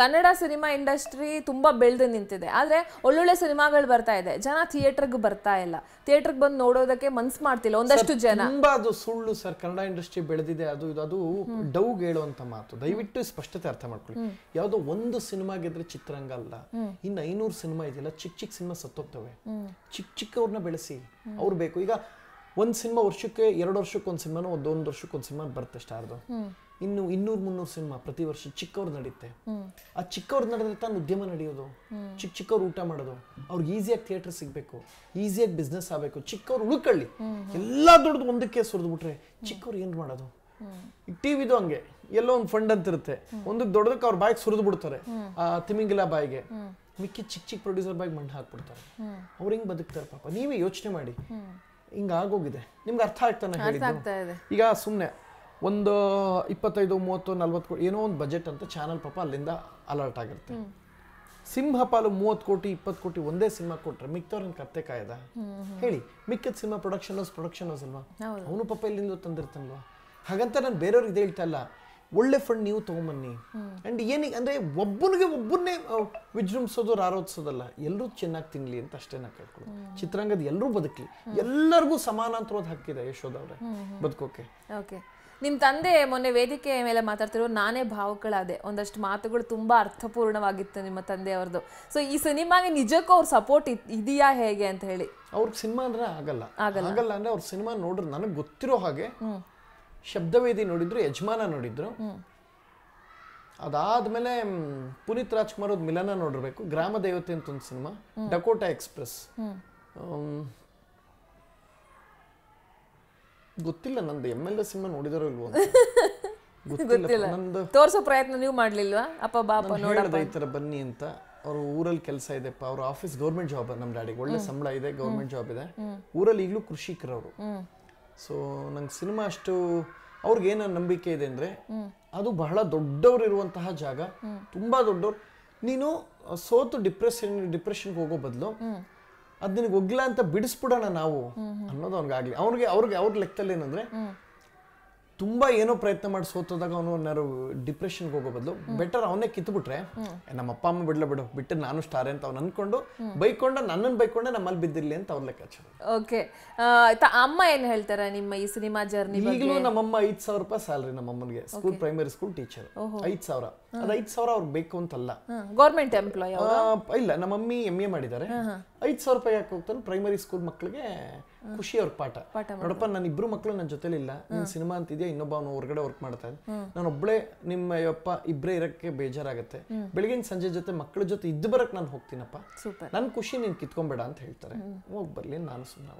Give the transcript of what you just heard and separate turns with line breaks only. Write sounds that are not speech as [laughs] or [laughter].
Kannada cinema industry ತುಂಬಾ ಬೆಳೆದು ನಿಂತಿದೆ ಆದ್ರೆ ಒಳ್ಳೊಳ್ಳೆ ಸಿನಿಮಾಗಳು ಬರ್ತಾ ಇದೆ ಜನ ಥಿಯೇಟರ್ಗೆ ಬರ್ತಾ ಇಲ್ಲ ಥಿಯೇಟರ್ಗೆ ಬಂದು ನೋಡೋದಕ್ಕೆ ಮನ್ಸು ಮಾಡ್ತಿಲ್ಲ ಒಂದಷ್ಟು ಜನ ತುಂಬಾ
ಅದು ಸುಳ್ಳು ಸರ್ ಕನ್ನಡ ಇಂಡಸ್ಟ್ರಿ ಬೆಳೆದಿದೆ ಅದು ಇದು ಅದು ಡೌಗ್ ಹೇಳುವಂತ ಮಾತು ದಯವಿಟ್ಟು ಸ್ಪಷ್ಟತೆ ಅರ್ಥ ಮಾಡ್ಕೊಳ್ಳಿ ಯಾವುದೋ ಒಂದು ಸಿನಿಮಾ ಗೆದ್ರೆ ಚಿತ್ರರಂಗ ಅಲ್ಲ ಇನ್ನು ಐನೂರು ಸಿನಿಮಾ ಇದೆಯಲ್ಲ ಚಿಕ್ಕ ಚಿಕ್ಕ ಸಿನಿಮಾ ಸತ್ತೋಗ್ತವೆ ಚಿಕ್ಕ ಚಿಕ್ಕವ್ರನ್ನ ಬೆಳೆಸಿ ಅವ್ರು ಬೇಕು ಈಗ ಒಂದ್ ಸಿನಿಮಾ ವರ್ಷಕ್ಕೆ ಎರಡು ವರ್ಷಕ್ಕೆ ಒಂದು ಸಿನಿಮಾನೋ ಒಂದು ಒಂದು ವರ್ಷಕ್ಕೆ ಒಂದು ಸಿನಿಮಾ ಬರುತ್ತೆ ಸ್ಟಾರ್ದು ಇನ್ನು ಇನ್ನೂರ್ ಮುನ್ನೂರು ಸಿನಿಮಾ ಪ್ರತಿ ವರ್ಷ ಚಿಕ್ಕವ್ರು ನಡೆಯುತ್ತೆ ಆ ಚಿಕ್ಕವ್ರು ನಡೆದ್ರೆ ತಾನು ಉದ್ಯಮ ನಡೆಯೋದು ಚಿಕ್ಕ ಚಿಕ್ಕವ್ರು ಊಟ ಮಾಡೋದು ಅವ್ರಿಗೆ ಈಸಿಯಾಗಿ ಥಿಯೇಟರ್ ಸಿಗಬೇಕು ಈಸಿಯಾಗಿ ಬಿಸ್ನೆಸ್ ಆಗಬೇಕು ಚಿಕ್ಕವ್ರು ಉಳ್ಕೊಳ್ಳಿ ಎಲ್ಲ ದೊಡ್ಡದು ಒಂದಕ್ಕೆ ಸುರಿದ್ಬಿಟ್ರೆ ಚಿಕ್ಕವ್ರು ಏನು ಮಾಡೋದು ಈಗ ಟಿವಿದು ಹಂಗೆ ಎಲ್ಲೋ ಒಂದು ಫಂಡ್ ಅಂತ ಇರುತ್ತೆ ಒಂದಕ್ಕೆ ದೊಡ್ಡದಕ್ಕೆ ಅವ್ರ ಬಾಯಿಗೆ ಸುರಿದು ಬಿಡ್ತಾರೆ ಆ ತಿಮಿಂಗಿಲ ಬಾಯಿಗೆ ಮಿಕ್ಕಿ ಚಿಕ್ಕ ಚಿಕ್ಕ ಪ್ರೊಡ್ಯೂಸರ್ ಬಾಯಿಗೆ ಮಣ್ಣು ಹಾಕ್ಬಿಡ್ತಾರೆ ಅವ್ರು ಹಿಂಗೆ ಬದುಕ್ತಾರೆ ಪಾಪ ನೀವೇ ಯೋಚನೆ ಮಾಡಿ ಹಿಂಗೆ ಆಗೋಗಿದೆ ನಿಮ್ಗೆ ಅರ್ಥ ಆಗ್ತಾನೆ ಈಗ ಸುಮ್ಮನೆ ಒಂದು ಇಪ್ಪತ್ತೈದು ಮೂವತ್ತು ನಲ್ವತ್ತು ಕೋಟಿ ಏನೋ ಒಂದು ಬಜೆಟ್ ಅಂತ ಚಾನಲ್ ಪಾಪ ಅಲ್ಲಿಂದ ಅಲರ್ಟ್ ಆಗಿರುತ್ತೆ ಸಿಂಹ ಪಾಲು ಮೂವತ್ತು ಕೋಟಿ ಇಪ್ಪತ್ತು ಕೋಟಿ ಒಂದೇ ಸಿನಿಮಾ ಕೊಟ್ರೆ ಮಿಕ್ಕವ್ರನ್ನ ಕತ್ತೆ ಕಾಯ್ದ ಹೇಳಿ ಮಿಕ್ಕದ cinema production house production house ಅಲ್ವಾ ಅವನು ಪಾಪ ಇಲ್ಲಿಂದ ತಂದಿರ್ತಾನಲ್ವಾ ಹಾಗಂತ ನಾನು ಬೇರೆಯವ್ರಿಗೆ ಹೇಳ್ತಾ ಇಲ್ಲ ಒಳ್ಳೆ ಫಂಡ್ ನೀವು ತೊಗೊಂಬನ್ನಿ ಅಂಡ್ ಏನಿಗೆ ಅಂದರೆ ಒಬ್ಬನಿಗೆ ಒಬ್ಬನ್ನೇ ವಿಜೃಂಭಿಸೋದು ರಾರೋತ್ಸೋದಲ್ಲ ಎಲ್ಲರೂ ಚೆನ್ನಾಗಿ ತಿನ್ನಲಿ ಅಂತ ಅಷ್ಟೇ ನಾ ಕೇಳ್ಕೊಳ್ಳಿ ಚಿತ್ರಾಂಗದ ಎಲ್ಲರೂ ಬದುಕಲಿ ಎಲ್ಲರಿಗೂ ಸಮಾನಾಂತರವಾದ ಹಕ್ಕಿದೆ ಯಶೋಧ ಅವರೇ ಬದುಕೋಕೆ
ಓಕೆ ನಿಮ್ಮ ತಂದೆ ಮೊನ್ನೆ ವೇದಿಕೆ ಮೇಲೆ ಮಾತಾಡ್ತಿರೋ ನಾನೇ ಭಾವುಕಳಾದೆ ಒಂದಷ್ಟು ಮಾತುಗಳು ತುಂಬಾ ಅರ್ಥಪೂರ್ಣವಾಗಿತ್ತು ನಿಮ್ಮ ತಂದೆಯವ್ರದ್ದು ಸೊ ಈ ಸಿನಿಮಾಗೆ ನಿಜಕ್ಕೂ ಅವ್ರ ಸಪೋರ್ಟ್ ಇದೆಯಾ ಹೇಗೆ ಅಂತ ಹೇಳಿ
ಅವ್ರಿಗೆ ಸಿನಿಮಾ ಅಂದ್ರೆ ಆಗಲ್ಲ ಆಗಲ್ಲ ಅಂದ್ರೆ ಅವ್ರ ಸಿನಿಮಾ ನೋಡ್ರಿ ನನಗೆ ಗೊತ್ತಿರೋ ಹಾಗೆ ಶಬ್ದವೇದಿ ನೋಡಿದ್ರು ಯಜಮಾನ ನೋಡಿದ್ರು ಅದಾದ್ಮೇಲೆ ಪುನೀತ್ ರಾಜ್ಕುಮಾರ್ ಮಿಲನ ನೋಡಿರ್ಬೇಕು ಗ್ರಾಮ ದೇವತೆ ಅಂತ ಒಂದು ಸಿನಿಮಾ ಡಕೋಟಾ ಎಕ್ಸ್ಪ್ರೆಸ್ ಗೊತ್ತಿಲ್ಲ ನಂದು ಎಮ್ ಎಲ್ ಎ ಸಿನಿಮಾ ನೋಡಿದಾರೋ ಇಲ್ವೋ [laughs] ಗೊತ್ತಿಲ್ಲ ನಂದು
ತೋರಿಸೋ ಪ್ರಯತ್ನ ನೀವು ಮಾಡಲಿಲ್ವಾ ಅಪ್ಪ ಬಾಪ ನೋಡೋದು ಈ
ಥರ ಬನ್ನಿ ಅಂತ ಅವ್ರ ಊರಲ್ಲಿ ಕೆಲಸ ಇದೆಪ್ಪ ಅವ್ರ ಆಫೀಸ್ ಗೌರ್ಮೆಂಟ್ ಜಾಬ್ ನಮ್ಮ ಡ್ಯಾಡಿಗೆ ಒಳ್ಳೆ ಸಂಬಳ ಇದೆ ಗೌರ್ಮೆಂಟ್ ಜಾಬ್ ಇದೆ ಊರಲ್ಲಿ ಈಗಲೂ ಕೃಷಿಕರವರು ಸೊ ನಂಗೆ ಸಿನಿಮಾ ಅಷ್ಟು ಅವ್ರಿಗೆ ಏನೋ ನಂಬಿಕೆ ಇದೆ ಅಂದರೆ ಅದು ಬಹಳ ದೊಡ್ಡವ್ರು ಇರುವಂತಹ ಜಾಗ ತುಂಬಾ ದೊಡ್ಡವ್ರು ನೀನು ಸೋತು ಡಿಪ್ರೆಷನ್ ಡಿಪ್ರೆಷನ್ಗೆ ಹೋಗೋ ಬದಲು ಅದು ನಿನಗೆ ಒಗ್ಲ ಅಂತ ಬಿಡಿಸ್ಬಿಡೋಣ ನಾವು ಅನ್ನೋದು ಅವ್ನಿಗಾಗಲಿ ಅವ್ನಿಗೆ ಅವ್ರಿಗೆ ಅವ್ರ ಲೆಕ್ಕದಲ್ಲಿ ಏನಂದ್ರೆ ತುಂಬಾ ಏನೋ ಪ್ರಯತ್ನ ಮಾಡಿ ಸೋತೋದಾಗ ಅವನು ಏನಾರು ಡಿಪ್ರೆಷನ್ಗೆ ಹೋಗೋ ಬದಲು ಬೆಟರ್ ಅವನೇ ಕಿತ್ಬಿಟ್ರೆ ನಮ್ಮ ಅಪ್ಪ ಅಮ್ಮ ಬಿಡ್ಲ ಬಿಡು ಬಿಟ್ಟು ನಾನು ಸ್ಟಾರೆ ಅಂತ ಅವ್ನು ಅನ್ಕೊಂಡು ಬೈಕೊಂಡ ನನ್ನನ್ನು ಬೈಕೊಂಡೆ ನಮ್ಮಲ್ಲಿ ಬಿದ್ದಿರ್ಲಿ ಅಂತ ಅವ್ರ ಲೆಕ್ಕಾಚಾರ
ಓಕೆ ಅಮ್ಮ ಏನು ಹೇಳ್ತಾರೆ ನಿಮ್ಮ ಈ ಸಿನಿಮಾ ಜರ್ನಿ ಈಗಲೂ
ನಮ್ಮಮ್ಮ ಐದು ಸಾವಿರ ರೂಪಾಯಿ ಸ್ಯಾಲ್ರಿ ನಮ್ಮಮ್ಮನಿಗೆ ಸ್ಕೂಲ್ ಪ್ರೈಮರಿ ಸ್ಕೂಲ್ ಟೀಚರ್ ಐದು ಸಾವಿರ ಅದು ಐದು ಸಾವಿರ ಅವ್ರಿಗೆ ಬೇಕು ಅಂತಲ್ಲ
ಗೌರ್ಮೆಂಟ್ ಎಂಪ್ಲಾಯ್
ಇಲ್ಲ ನಮ್ಮಮ್ಮಿ ಎಮ್ ಎ ಮಾಡಿದ್ದಾರೆ ಐದು ಸಾವಿರ ರೂಪಾಯಿ ಯಾಕೆ ಹೋಗ್ತಾನೆ ಪ್ರೈಮರಿ ಸ್ಕೂಲ್ ಮಕ್ಕಳಿಗೆ ಖುಷಿ ಅವ್ರ ಪಾಠ ನೋಡಪ್ಪ ನನ್ನ ಇಬ್ರು ಮಕ್ಕಳು ನನ್ನ ಜೊತೆಲಿ ಇಲ್ಲ ನೀನು ಸಿನಿಮಾ ಅಂತಿದ್ಯಾ ಇನ್ನೊಬ್ಬ ಅವನು ಹೊರಗಡೆ ವರ್ಕ್ ಮಾಡ್ತಾ ಇದ್ದ ನಾನು ಒಬ್ಬಳೇ ನಿಮ್ಮ ಅಪ್ಪ ಇಬ್ಬರೇ ಇರಕ್ಕೆ ಬೇಜಾರಾಗುತ್ತೆ ಬೆಳಗಿನ ಸಂಜೆ ಜೊತೆ ಮಕ್ಕಳ ಜೊತೆ ಇದ್ದು ಬರಕ್ಕೆ ನಾನು ಹೋಗ್ತೀನಪ್ಪ ನನ್ನ ಖುಷಿ ನೀನು ಕಿತ್ಕೊಂಬೇಡ ಅಂತ ಹೇಳ್ತಾರೆ ಹೋಗಿ ಬರಲಿ ನಾನು ಸುಮ್ಮನೆ